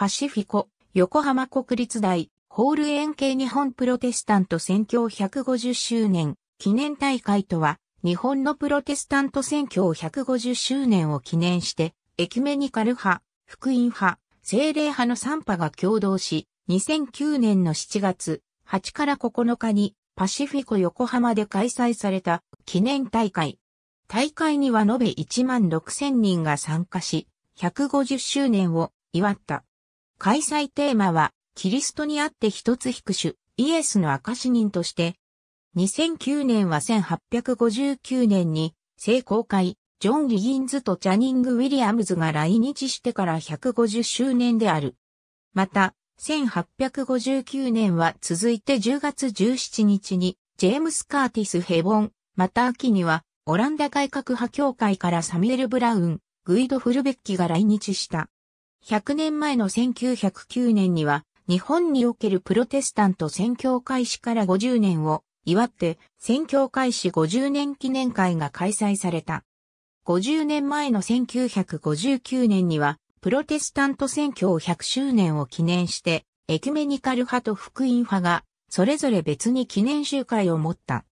パシフィコ、横浜国立大、ホール円形日本プロテスタント選挙150周年記念大会とは、日本のプロテスタント選挙150周年を記念して、エキメニカル派、福音派、精霊派の3派が共同し、2009年の7月8から9日にパシフィコ横浜で開催された記念大会。大会には延べ1万6000人が参加し、150周年を祝った。開催テーマは、キリストにあって一つ引く種、イエスの証人として、2009年は1859年に、聖公会、ジョン・リギンズとチャニング・ウィリアムズが来日してから150周年である。また、1859年は続いて10月17日に、ジェームス・カーティス・ヘボン、また秋には、オランダ改革派協会からサミュエル・ブラウン、グイド・フルベッキが来日した。100年前の1909年には、日本におけるプロテスタント宣教開始から50年を祝って宣教開始50年記念会が開催された。50年前の1959年にはプロテスタント宣教100周年を記念してエキュメニカル派と福音派がそれぞれ別に記念集会を持った。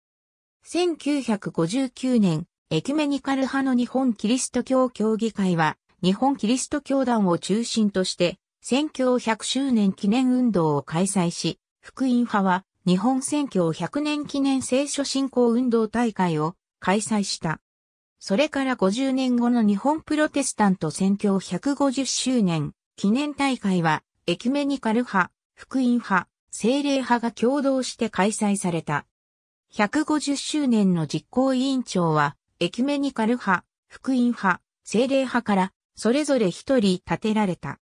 1959年、エキュメニカル派の日本キリスト教協議会は日本キリスト教団を中心として、宣教100周年記念運動を開催し、福音派は日本宣教100年記念聖書信仰運動大会を開催した。それから50年後の日本プロテスタント宣教150周年記念大会は、エキメニカル派、福音派、精霊派が共同して開催された。150周年の実行委員長は、エキメニカル派、福音派、精霊派からそれぞれ一人建てられた。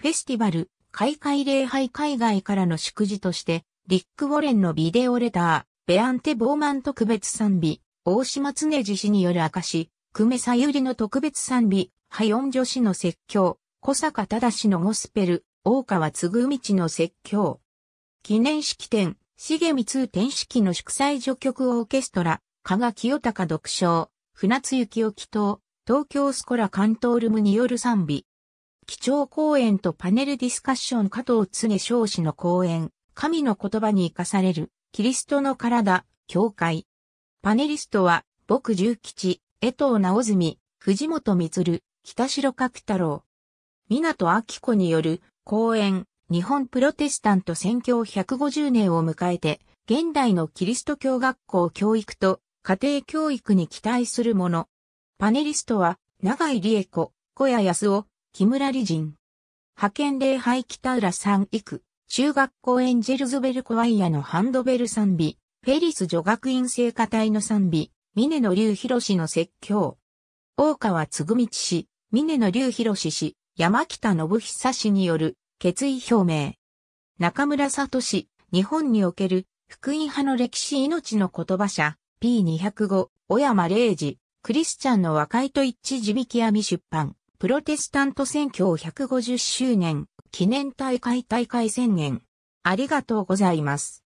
フェスティバル、開会礼拝海外からの祝辞として、リック・ウォレンのビデオレター、ベアンテ・ボーマン特別賛美、大島常治氏による証、久米さゆりの特別賛美、ハヨン女子の説教、小坂正のゴスペル、大川つぐみちの説教。記念式典、重光天式の祝祭序曲オーケストラ、加賀清高独唱、船津幸を祈祷、東京スコラカントールムによる賛美。基調講演とパネルディスカッション加藤常少子の講演、神の言葉に生かされる、キリストの体、教会。パネリストは、僕重吉、江藤直澄、藤本光、北城角太郎。港明子による、講演、日本プロテスタント宣教150年を迎えて、現代のキリスト教学校教育と家庭教育に期待するもの。パネリストは、長井理恵子、小谷康夫、木村理人。派遣礼拝北浦三育、中学校エンジェルズベルコワイヤのハンドベル賛美、フェリス女学院聖歌隊の賛美、峰野隆博氏の説教。大川つぐみち氏、峰野隆博氏、山北信久氏による決意表明。中村聡氏、日本における福音派の歴史命の言葉者、P205、小山玲二。クリスチャンの和解と一致地引き網出版、プロテスタント選挙150周年、記念大会大会宣言。ありがとうございます。